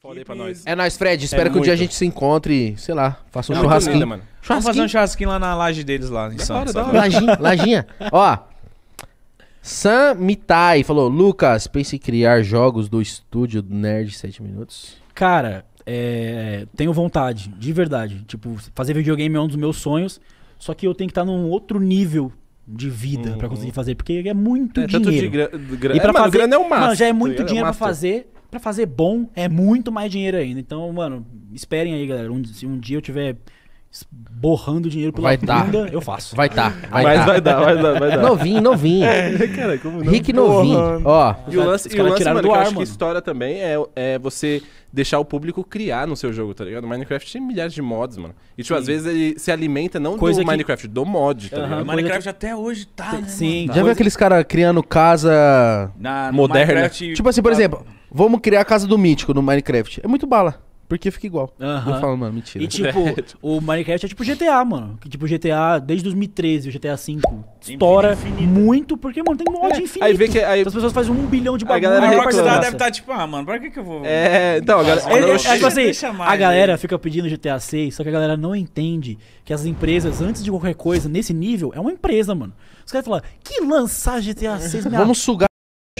Falei pra nós. É nóis, Fred. É Espero que um dia a gente se encontre, sei lá, faça um churrasquinho. Linda, mano. Vamos fazer um Churrasquinho. lá na laje deles lá em Santos. Lajinha, lajinha. Ó. Sam Mitai falou: Lucas, pense em criar jogos do estúdio do Nerd 7 Minutos. Cara, é, tenho vontade, de verdade. Tipo, fazer videogame é um dos meus sonhos. Só que eu tenho que estar tá num outro nível de vida pra uhum. conseguir fazer. Porque é muito É, tanto dinheiro. de gra- gra- E pra é, mano, fazer. grana é o máximo. Mano, já é muito é dinheiro pra fazer para fazer bom é muito mais dinheiro ainda. Então, mano, esperem aí, galera. Um, se um dia eu tiver borrando dinheiro pela vai tá. eu faço. Vai tá. Vai Mas tá. vai dar, vai dar, vai dar. Novinho, novinho. É, cara, como não? Rick novinho. Ó. E o lance, e o lance mano, do que ar, que história também é, é você deixar o público criar no seu jogo, tá ligado? Minecraft tem milhares de mods, mano. E, tipo, Sim. às vezes ele se alimenta não Coisa do que... Minecraft, do mod, tá uhum, ligado? Minecraft que... até hoje tá, né? Sim. Tá. Já viu aqueles caras criando casa Na, moderna? Minecraft... Tipo assim, por tá exemplo... Vamos criar a casa do mítico no Minecraft. É muito bala. Porque fica igual. Eu falo, mano, mentira. E tipo, o Minecraft é tipo GTA, mano. Que tipo, GTA, desde 2013, o GTA V, estoura muito, porque, mano, tem mod é. infinito. Aí vê que- aí- Então as pessoas fazem um bilhão de bagulho. galera A reclama. Rockstar deve estar tá, tipo, ah, mano, pra que que eu vou... É, então, a galera. É, é, é, tipo assim, mais, a galera fica pedindo GTA 6, só que a galera não entende que as empresas, antes de qualquer coisa, nesse nível, é uma empresa, mano. Os caras falam, que lançar GTA 6 me Vamos sugar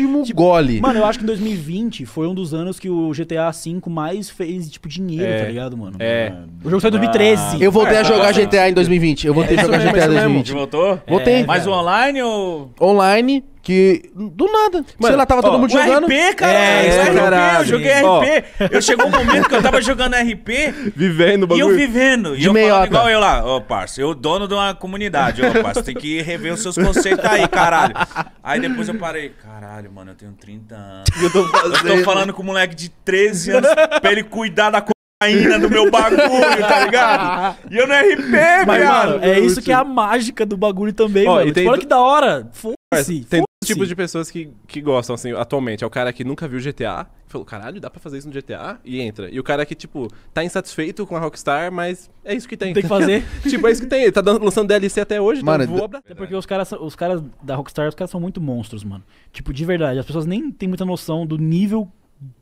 último tipo, gole. Mano, eu acho que em 2020 foi um dos anos que o GTA V mais fez, tipo, dinheiro, é. tá ligado, mano? É. O jogo saiu em 2013. Ah, eu voltei a é, jogar GTA em 2020. Eu voltei a é, jogar GTA em 2020. Voltou? Voltei. É. Mas online ou. Online. Que do nada, Mano, sei lá, tava ó, todo mundo jogando. RP, cara! É, é, RP, caralho. eu joguei RP. Ó. Eu chegou um momento que eu tava jogando RP. Vivendo, bagulho. E eu vivendo. De e eu falo igual eu lá, ô, oh, parça, eu dono de uma comunidade, ô, oh, parça, tem que rever os seus conceitos aí, caralho. Aí depois eu parei, caralho, mano, eu tenho 30 anos. Eu tô, fazendo... eu tô falando com um moleque de 13 anos pra ele cuidar da cocaína do meu bagulho, tá ligado? E eu no RP, Mas, mano. É isso que é a mágica do bagulho também, Ó, mano. Tipo, tem... Olha que da hora. Foda tem dois tipos de pessoas que, que gostam, assim, atualmente. É o cara que nunca viu GTA, e falou, caralho, dá pra fazer isso no GTA? E entra. E o cara que, tipo, tá insatisfeito com a Rockstar, mas é isso que tem. Tem que fazer. tipo, é isso que tem. Ele tá dando, lançando DLC até hoje, então mano, então vou É porque os caras os caras da Rockstar, os caras são muito monstros, mano. Tipo, de verdade, as pessoas nem têm muita noção do nível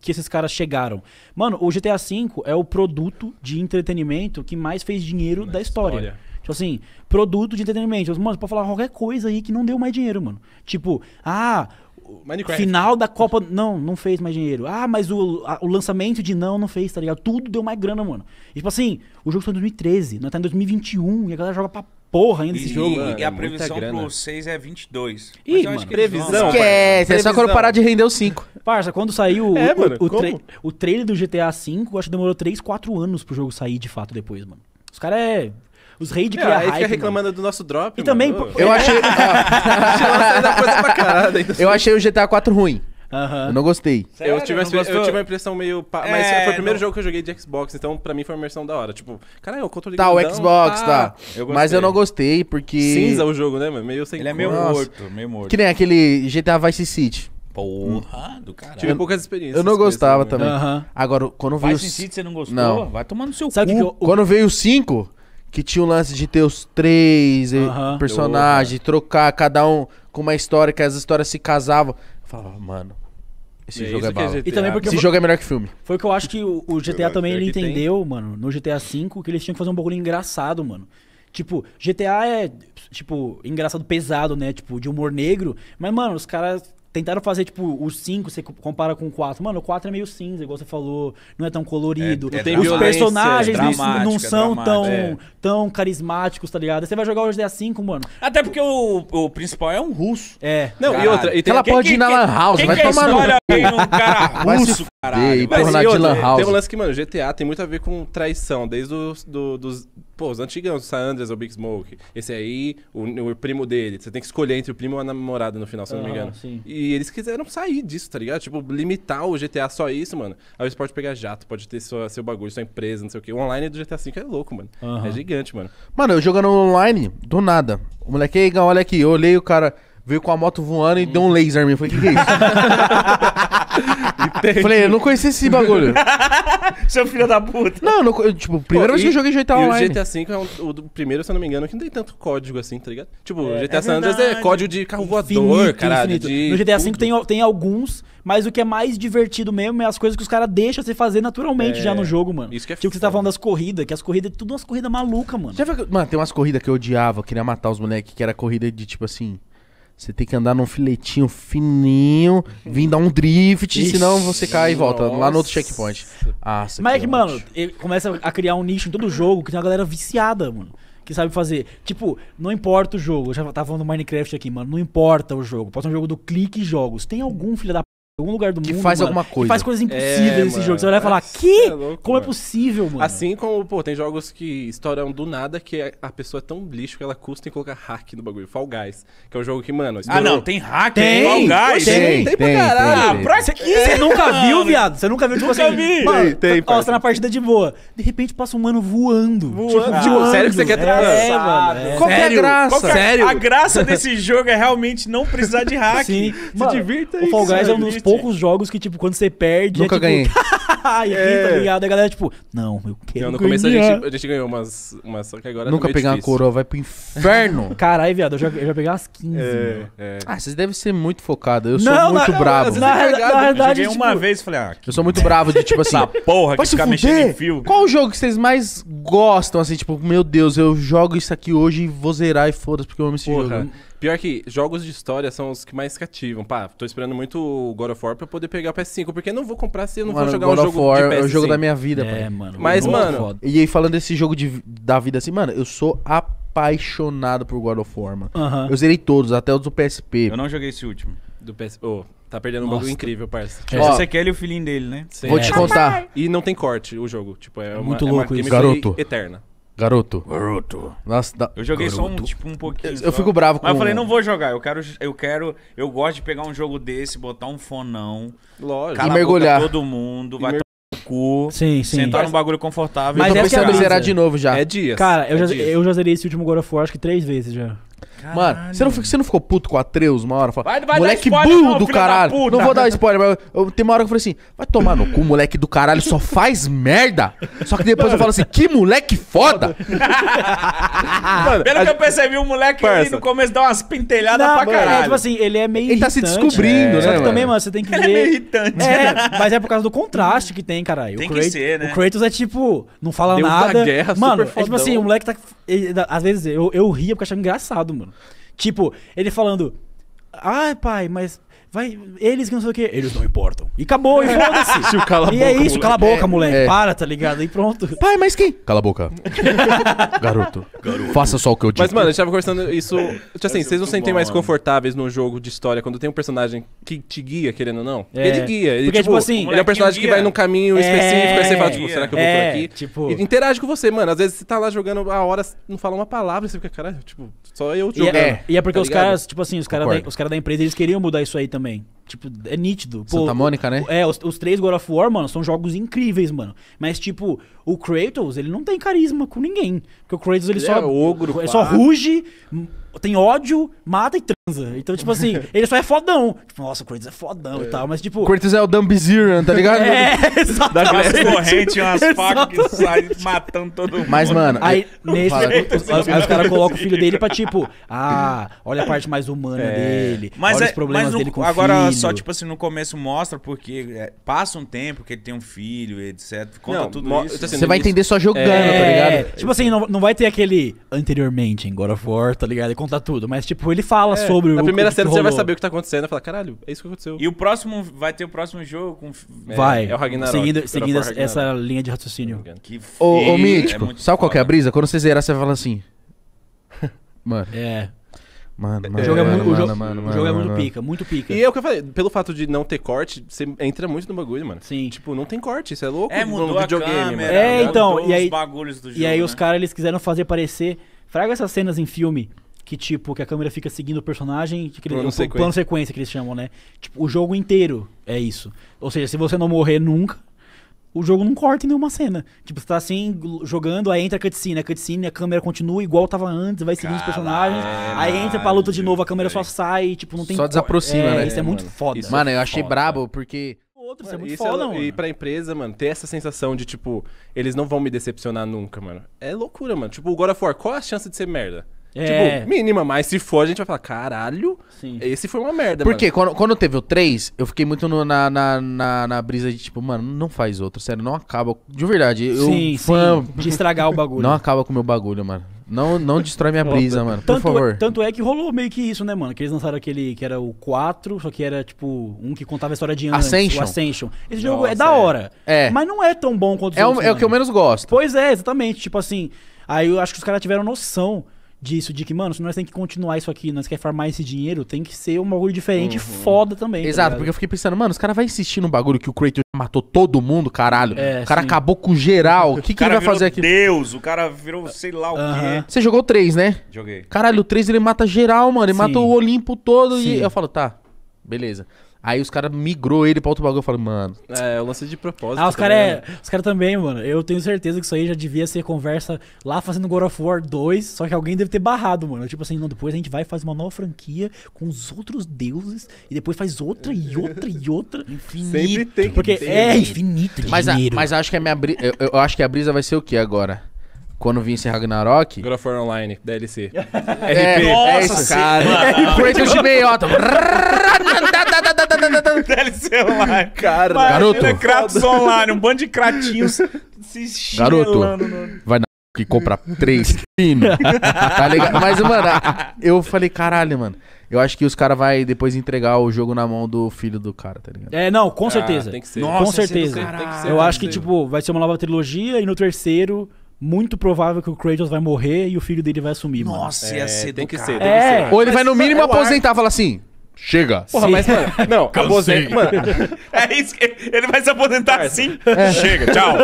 que esses caras chegaram. Mano, o GTA V é o produto de entretenimento que mais fez dinheiro Na da história. história. Tipo assim, produto de entretenimento. Tipo, mano, pode falar qualquer coisa aí que não deu mais dinheiro, mano. Tipo, ah, Minecraft. Final da Copa. Não, não fez mais dinheiro. Ah, mas o, a, o lançamento de não, não fez, tá ligado? Tudo deu mais grana, mano. E tipo assim, o jogo foi em 2013, nós tá em 2021 e a galera joga pra porra ainda e, esse jogo. Mano, e a previsão pro 6 é 22. Ih, mano, previsão. Esquece, é só quando parar de render o 5. Parça, quando saiu é, o, mano, o, tra o, trailer do GTA V, acho que demorou 3, 4 anos pro jogo sair de fato depois, mano. Os caras é os reis de é, criar aí hype. Fica reclamando mano. do nosso drop. E mano. também. Pô, eu é. achei. É, é, tá- tá eu assim. achei o GTA 4 ruim. Uhum. Eu não gostei. Sério? Eu tive, não eu tive uma impressão meio. Pa... Mas é, foi o primeiro não... jogo que eu joguei de Xbox, então pra mim foi uma versão da hora. Tipo, caralho, o controle Tá, o Xbox, ah, tá. Eu mas eu não gostei porque. Cinza o jogo, né, mano? Meio sem Ele é meio Nossa. morto, meio morto. Que nem aquele GTA Vice City. Porra, hum. do caralho. Tive poucas experiências. Eu não gostava né? também. também. Uhum. Agora, quando veio. Vice City você não gostou? Não. Vai tomando seu Sabe cu. Que eu... Quando veio o 5. Que tinha o lance de ter os três eh, personagens, trocar cada um com uma história, que as histórias se casavam. Eu falava, mano, esse é jogo é isso é, é E também porque Esse jogo é melhor que filme. Foi que eu acho que o, o GTA também ele tem. entendeu, mano, no GTA V, que eles tinham que fazer um bagulho engraçado, mano. Tipo, GTA é, tipo, engraçado pesado, né? Tipo, de humor negro. Mas, mano, os caras Tentaram fazer, tipo, os 5, você compara com o 4. Mano, o 4 é meio cinza, igual você falou. Não é tão colorido. É, é os personagens não, são tão, é. tão carismáticos, tá ligado? você vai jogar o GTA 5, mano. Até porque o, o principal é um russo. É. Não, Caralho. e outra. E tem, ela quem, pode quem, ir na Lan House, vai é tomar no. um cara russo, caralho. E, mas, Lan House. Tem um lance que, mano, GTA tem muito a ver com traição, desde os. Do, dos Pô, os antigão, o Sanders ou Big Smoke. Esse aí, o, o, primo dele. Você tem que escolher entre o primo ou a namorada no final, se uhum, não me engano. Sim. E eles quiseram sair disso, tá ligado? Tipo, limitar o GTA só isso, mano. Aí você pode pegar jato, pode ter sua, seu bagulho, sua empresa, não sei o quê. O online do GTA V é louco, mano. Uhum. É gigante, mano. Mano, eu jogando online, do nada. O moleque, aí, olha aqui, eu olhei o cara veio com a moto voando e hum. deu um laser em mim. Eu falei, que que é isso? Entendi. Falei, eu não conheci esse bagulho. Seu filho da puta. Não, não, tipo, primeira vez que eu joguei GTA e Online. o GTA V é um- o do primeiro, se eu não me engano, que não tem tanto código assim, tá ligado? Tipo, o é, GTA é San Andreas é código de carro voador, caralho. infinito. de No GTA V tem, tem alguns, mas o que é mais divertido mesmo é as coisas que os caras deixam você fazer naturalmente É. já no jogo, mano. Isso que é Tipo, que você tá falando das corridas, que as corridas, tudo umas corridas malucas, mano. Já mano, tem umas corridas que eu odiava, queria matar os moleques, que era corrida de tipo assim. Você tem que andar num filetinho fininho, uhum. vir dar um drift, senão você cai e volta lá no outro checkpoint. Ah, Mas é que, mano, começa a criar um nicho em todo jogo que tem uma galera viciada, mano que sabe fazer. Tipo, não importa o jogo. Eu já tava falando do Minecraft aqui, mano. Não importa o jogo. Pode ser um jogo do clique e jogos. Tem algum filho da algum lugar do que mundo. Que faz mano, alguma coisa. Que faz coisas é, impossíveis é, nesse mano. jogo. Você vai é, falar, que? É como é mano. é possível, mano? Assim como, pô, tem jogos que estouram do nada que é, a pessoa é tão lixo que ela custa em colocar hack no bagulho. Fall Guys, que é um jogo que, mano... Ah, não, tem hack? Tem! Fall Guys? Tem, tem, tem, tem pra caralho. Tem, tem, ah, pra Você é, nunca viu, viado? Você nunca viu, tipo nunca assim... Vi. Mano, tem, tem, ó, você tá na partida de boa. De repente passa um mano voando. Voando. Tipo, ah, voando. Sério que você quer trazer? é, mano, Qual que é a graça? Sério? A graça desse jogo é realmente não precisar de hack. Sim. Se divirta aí. O Fall Guys é um dos poucos jogos que, tipo, quando você perde. É Nunca é, tipo... ganhei. e tá é. tá ligado? A galera, tipo, não, eu quero. Não, no começo a gente, a gente ganhou umas, umas. Só que agora tá Nunca peguei uma coroa, vai pro inferno. Caralho, viado, eu já, eu já peguei umas 15. É, é. Ah, vocês devem ser muito focados. Eu sou não, muito na, bravo. Na, na, na verdade, eu tipo, joguei uma vez falei, ah, eu sou muito bravo de tipo assim. Essa porra que ficar mexendo em fio. Qual o jogo que vocês mais gostam, assim, tipo, meu Deus, eu jogo isso aqui hoje e vou zerar e foda-se, porque eu amo esse porra. jogo. Pior que jogos de história são os que mais cativam. Pá, tô esperando muito o God of War pra poder pegar o PS5, porque eu não vou comprar se eu não Mano, vou jogar God um jogo jogo War é o jogo da minha vida, É, mano. Mas, é mano. Foda. E aí, falando desse jogo de, da vida assim, mano, eu sou apaixonado por God of War, mano. Uh -huh. Eu zerei todos, até os do PSP. Eu não joguei esse último. Do PSP. Oh. Tá perdendo Nossa. um bagulho incrível, parça. É. Tipo, você quer ele e o filhinho dele, né? Vou te é. contar. E não tem corte o jogo. Tipo, é, é uma, muito louco é uma isso. Garoto. eterna. Garoto. Garoto. Nossa, da... Eu joguei Garoto. só um, tipo, um pouquinho. Eu, só. fico bravo com Mas eu falei, não vou jogar. Eu quero. Eu quero. Eu gosto de pegar um jogo desse, botar um fonão. Lógico. E mergulhar. Todo mundo. E vai mer... tomar cu. Sim, sim. Sentar mas... num bagulho confortável. Mas eu tô é pensando é em zerar de novo já. É dias. Cara, eu, é já, dias. eu já zerei esse último God of War acho que três vezes já. Mano, você não, você não ficou puto com o Atreus uma hora? Fala, vai, vai moleque spoiler, burro não, do caralho. Não vou dar spoiler, mas eu, eu, tem uma hora que eu falei assim: vai tomar no cu, moleque do caralho, só faz merda. Só que depois mano. eu falo assim: que moleque foda. mano, Pelo a, que eu percebi, o moleque ali no começo dá umas pintelhadas não, pra mano, é, caralho. É, tipo assim, ele é meio. Ele irritante, tá se descobrindo, é, né? Só que também, mano, você tem que ele é ver. Ele é meio irritante. É, né? mas é por causa do contraste que tem, caralho. Tem o Kratos, que ser, né? O Kratos é tipo, não fala Deus nada. Guerra, mano, é tipo assim, o moleque tá ele, às vezes eu, eu ria porque eu achava engraçado, mano. Tipo, ele falando. Ai, ah, pai, mas vai, eles que não sei o quê. Eles não importam. E acabou, e foda-se. e é isso, cala a boca, moleque. É, é. Para, tá ligado? E pronto. Pai, mas quem? Cala a boca. Garoto. Garoto. Faça só o que eu digo. Mas, mano, a gente tava conversando isso. É, tipo assim, é vocês não se sentem mais mano. confortáveis num jogo de história quando tem um personagem que te guia, querendo ou não? É. Ele guia. Ele, Porque, tipo, tipo assim. Ele é um personagem que vai num caminho é. específico, aí você fala, tipo, será que eu vou por aqui? Tipo... E interage com você, mano. Às vezes você tá lá jogando a hora, não fala uma palavra, você fica, cara, tipo, só eu jogando. E é, e é porque tá os caras, tipo assim, os caras da, os cara da empresa, eles queriam mudar isso aí também também. Tipo, é nítido. Pô, Santa Mônica, né? É, os, os, três God of War, mano, são jogos incríveis, mano. Mas, tipo, o Kratos, ele não tem carisma com ninguém. Porque o Kratos, ele, ele só. É ogro, ele só ruge, tem ódio, mata e transa. Então, tipo assim, ele só é fodão. Tipo, nossa, o Kratos é fodão é. e tal, mas tipo. O Kratos é o zero tá ligado? é, exatamente. Umas correntes, umas facas que saem matando todo mundo. Mas, mano. Aí, eu... É, nesse, fala, os, os caras colocam o filho dele pra, tipo, ah, olha a parte mais humana é. dele. Mas olha é, os problemas mas no, dele com agora, o filho só, tipo assim, no começo mostra porque é, passa um tempo que ele tem um filho, etc. Conta não, tudo isso. Tipo assim, você vai entender só jogando, tá é, tá ligado? Tipo assim, não, não vai ter aquele anteriormente em God of War, tá ligado? Ele conta tudo, mas tipo, ele fala é, sobre na o. Na primeira cena você vai saber o que tá acontecendo e falar, caralho, é isso que aconteceu. E o próximo, vai ter o próximo jogo com. Vai. É, é, o Ragnarok. Seguindo, é seguindo Ragnarok. essa linha de raciocínio. Que Ô, ô é Mítico, sabe qual é a brisa? Quando você zerar, você falar assim. Mano. É. Mano, é mano, o jogo é mano, muito, mano, o jogo, mano, é muito pica, muito pica. E é o que eu falei, pelo fato de não ter corte, você entra muito no bagulho, mano. Sim. Tipo, não tem corte, isso é louco. É, mudou no videogame, câmera, mano. É, então, e aí, jogo, e aí né? os caras, eles quiseram fazer parecer... Fraga essas cenas em filme que, tipo, que a câmera fica seguindo o personagem, que plano, sequência. plano sequência que eles chamam, né? Tipo, o jogo inteiro é isso. Ou seja, se você não morrer nunca, o jogo não corta em nenhuma cena. Tipo, você tá assim, jogando, aí entra a cutscene, a cutscene, a câmera continua igual tava antes, vai seguindo Caralho, os personagens, aí entra pra luta de novo, a câmera só sai, tipo, não tem... Só desaproxima, é, né? Isso é, muito foda. Isso mano, eu é achei foda. brabo, porque... Outro, mano, isso é muito foda, é, mano. E pra empresa, mano, ter essa sensação de, tipo, eles não vão me decepcionar nunca, mano. É loucura, mano. Tipo, o God of War, qual a chance de ser merda? É. Tipo, mínima, mas se for, a gente vai falar, caralho, Sim. esse foi uma merda. Porque mano. Quando, quando teve o 3, eu fiquei muito no, na, na, na, na, brisa de tipo, mano, não faz outro, sério, não acaba. De verdade, eu. Sim, fã... sim. De estragar o bagulho. Não acaba com o meu bagulho, mano. Não, não destrói minha brisa, mano. Tanto, por é, favor. Tanto é que rolou meio que isso, né, mano? Que eles lançaram aquele que era o 4, só que era tipo um que contava a história de antes, Ascension. Ascension. Esse Nossa, jogo é da é. hora. É. Mas não é tão bom quanto os é outros. é o que eu menos gosto. Pois é, exatamente. Tipo assim, aí eu acho que os caras tiveram noção disso, de que, mano, se nós tem que continuar isso aqui, nós queremos farmar esse dinheiro, tem que ser um bagulho diferente uhum. foda também. Tá Exato, tá porque eu fiquei pensando, mano, os caras vão insistir no bagulho que o Kratos matou todo mundo, caralho. É, o cara sim. acabou com geral. O que, o que ele vai fazer aqui? Deus, o cara virou sei lá o uhum. quê. Você jogou três, né? Joguei. Caralho, o 3 ele mata geral, mano. Ele sim. mata o Olimpo todo sim. e eu falo, tá, beleza. Aí os caras migrou ele pra outro bagulho. Eu falo, mano. É, eu lancei de propósito. Ah, os tá caras é, os cara também, mano. Eu tenho certeza que isso aí já devia ser conversa lá fazendo God of War 2. Só que alguém deve ter barrado, mano. Tipo assim, não, depois a gente vai fazer uma nova franquia com os outros deuses. E depois faz outra e outra e outra. Infinito. Sempre tem que porque é ter. é infinito mas, dinheiro. A, mas acho que a minha brisa. Eu, eu acho que a brisa vai ser o que agora? quando vinha esse Ragnarok. God of War Online, DLC. é, RP. É Nossa, é isso, cara. Foi de meiota. DLC online. Cara, Mas garoto. É Kratos online, um bando de cratinhos se Garoto, no... vai na que compra três pinos. tá ligado? Mas, mano, eu falei, caralho, mano. Eu acho que os caras vão depois entregar o jogo na mão do filho do cara, tá ligado? É, não, com ah, certeza. Ah, tem que ser. Nossa, com é certeza. Ser, eu acho que, tipo, vai ser uma nova trilogia e no terceiro muito provável que o Kratos vai morrer e o filho dele vai assumir, mano. Nossa, ia é, ser tem do que ser, tem que ser. É. Ou ele vai no mínimo é aposentar e falar assim: Chega. Porra, sim. mas, mano, não, aposenta. Mano, é isso que. Ele vai se aposentar parça. assim. É. Chega, tchau.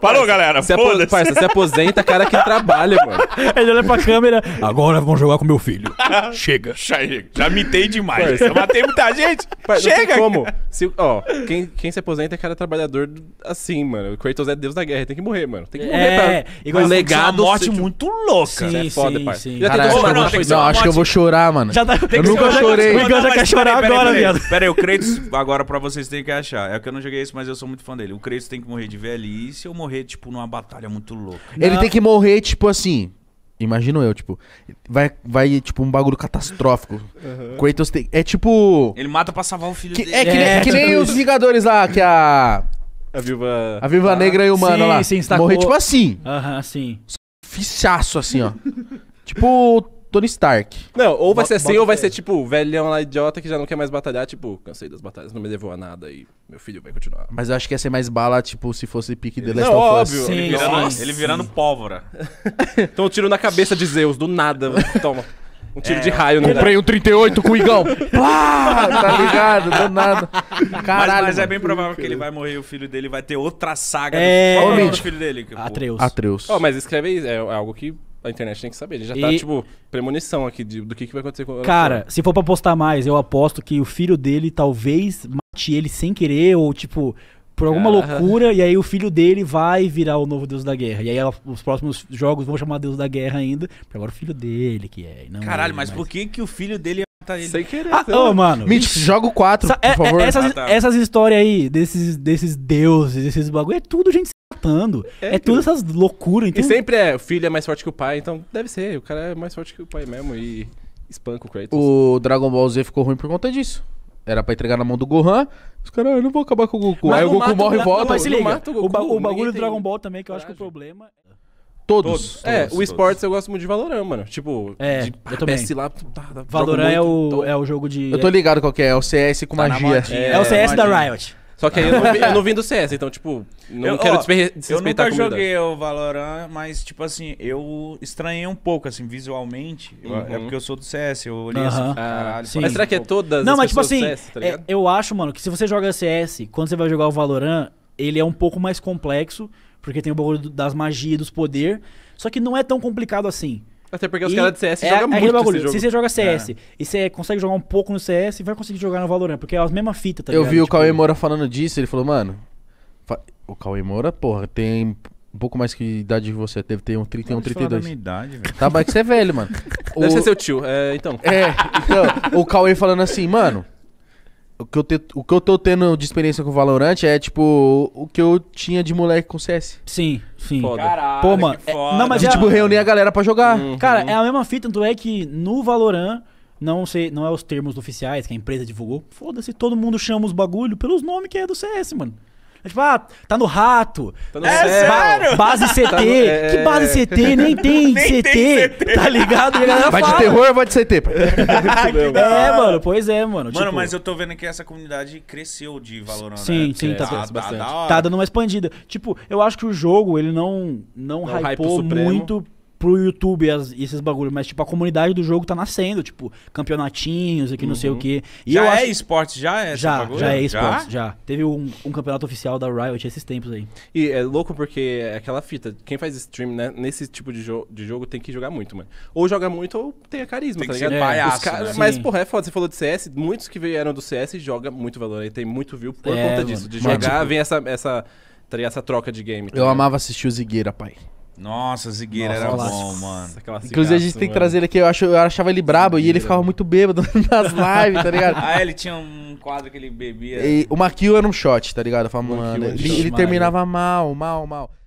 Falou, galera. Se, apo... parça, se aposenta, cara que trabalha, mano. Ele olha pra câmera. Agora vão jogar com meu filho. Chega. Chega. Já mitei demais. Parça. Eu matei muita gente. Parça, Chega. como? Se, ó, quem, quem se aposenta é cara trabalhador assim, mano. O Kratos é deus da guerra. Tem que morrer, mano. Tem que morrer é, pra. Igual legado. Uma morte muito louca. Sim, é foda, sim, sim. Já Caraca, não, acho que eu vou chorar, mano. Tá- eu nunca chorei quer mas, chorar agora, viado. pera aí, o Kratos, agora pra vocês tem que achar. É que eu não joguei isso, mas eu sou muito fã dele. O Kratos tem que morrer de velhice ou morrer, tipo, numa batalha muito louca. Ele não. tem que morrer, tipo assim. Imagino eu, tipo, vai, vai tipo um bagulho catastrófico. Uhum. Kratos tem, é tipo. Ele mata pra salvar o filho que, dele. É que, é, nem, é, que nem tipo os Vingadores lá, que a. A viva A viva ah, negra e o mano sim, lá. Sim, Morrer tipo assim. Aham, uhum, sim. Fichaço assim, ó. tipo, Tony Stark. Não, ou vai ser assim, ou vai ser tipo, velhão lá idiota que já não quer mais batalhar, tipo, cansei das batalhas, não me levou a nada e meu filho vai continuar. Mas eu acho que ia ser mais bala, tipo, se fosse pique The Last of Us. óbvio. Sim, ele, virando, ele virando pólvora. então um tiro na cabeça de Zeus, do nada, toma. Um tiro é, de raio, né? Comprei um 38 com o Igão. Pá, tá ligado? Do nada. Caralho. Mas, mas é bem provável que ele vai morrer e o filho dele vai ter outra saga. É, do... Qual é o nome do filho dele? É Atreus. Atreus. Oh, mas escreve aí, é, é algo que a internet tem que saber. Ele já tá, tipo, premonição aqui de- do que, que vai acontecer com Cara, se for pra apostar mais, eu aposto que o filho dele talvez mate ele sem querer, ou tipo, por alguma Cara. loucura, e aí o filho dele vai virar o novo Deus da Guerra. E aí ela- os próximos jogos vão chamar Deus da Guerra ainda, porque agora o filho dele que é. não Caralho, ele mas por que, que o filho dele ele. Tá Sem querer. Ah, oh, mano. Mitch, joga o 4, por é, é favor. É, essas, ah, tá. essas histórias aí, desses, desses deuses, desses bagulho, é tudo gente se matando. É, é tudo então. essas loucuras. Então... E sempre é, o filho é mais forte que o pai, então deve ser. O cara é mais forte que o pai mesmo e espanca o Kratos. O Dragon Ball Z ficou ruim por conta disso. Era pra entregar na mão do Gohan. Os caras, ah, eu não vou acabar com o Goku. Mas aí o Goku morre e volta. Mas se liga, o, o, bagulho do Dragon Ball também, que eu acho que o problema... É Todos. todos. É, todos, o esportes eu gosto muito de Valorant, mano. Tipo, é, de, eu também. PS lá, tá, Valorant é, o, então é o jogo de. Eu tô ligado qual que é, é o CS com tá magia. É, é, é, o CS da Riot. Só que aí eu não, vi, eu não vim do CS, então, tipo, não eu, quero ó, desrespeitar Eu nunca joguei o Valorant, mas, tipo assim, eu estranhei um pouco, assim, visualmente. É uhum. é porque eu sou do CS, eu olhei uhum. assim, caralho. Ah, sim. Mas será que é todas Não, mas, tipo assim, CS, tá é, eu acho, mano, que se você joga CS, quando você vai jogar o Valorant, ele é um pouco mais complexo porque tem o bagulho das magias, dos poderes Só que não é tão complicado assim. Até porque os caras de CS é, jogam é muito bagulho. Jogo. Se você joga CS é. e você consegue jogar um pouco no CS, vai conseguir jogar no Valorant, porque é as mesmas fitas, tá Eu ligado? vi o tipo, Cauê Moura falando disso, ele falou, mano... O Cauê Moura, porra, tem um pouco mais que idade de você teve, tem um 31, 32. Da minha idade, velho. Tá, mas que você é velho, mano. O... Deve ser seu tio, é, então. É, então, o Cauê falando assim, mano... O que, eu te, o que eu tô tendo de experiência com o Valorant é, tipo, o que eu tinha de moleque com CS. Sim, sim. Foda. Caralho, Pô, mano. É, não, mas de, é, tipo, reunir a galera pra jogar. Uhum. Cara, é a mesma fita, tanto é que no Valorant, não sei, não é os termos oficiais que a empresa divulgou. Foda-se, todo mundo chama os bagulho pelos nomes que é do CS, mano. É tipo, ah, tá no rato. Tá no é, sério? Base CT. Tá no, é... Que base CT? Nem tem, Nem CT, tem CT, Tá ligado? vai fala. de terror, vai de CT. é, é mano. Pois é, mano. Mano, tipo... mas eu tô vendo que essa comunidade cresceu de valor Sim, né? sim, é, tá. Tá, bastante. tá, tá dando uma expandida. Tipo, eu acho que o jogo, ele não, não, não é hypou muito pro YouTube as, esses bagulhos, mas tipo, a comunidade do jogo tá nascendo, tipo, campeonatinhos aqui, uhum. não sei o uhum. quê. E já é acho... esporte, já é? Já, já é esporte, já? já. Teve um, um, campeonato oficial da Riot esses tempos aí. E é louco porque é aquela fita, quem faz stream né, nesse tipo de, jo de jogo tem que jogar muito, mano. Ou joga muito ou tem a carisma, tem tá ligado? é, palhaço, né? Mas, porra, é foda, você falou de CS, muitos que vieram do CS jogam muito valor, aí né? tem muito view por é, conta mano. disso. De jogar, tipo... vem essa, essa, tá essa troca de game. Tá Eu amava assistir o Zigueira, pai. Nossa, Zigueira era nossa. bom, mano. Inclusive, a gente tem que trazer ele aqui. Eu, acho, eu achava ele brabo Zigueira. e ele ficava muito bêbado nas lives, tá ligado? ah, ele tinha um quadro que ele bebia. E, o Maquio era um shot, tá ligado? Falando, é ele, ele terminava né? mal, mal, mal.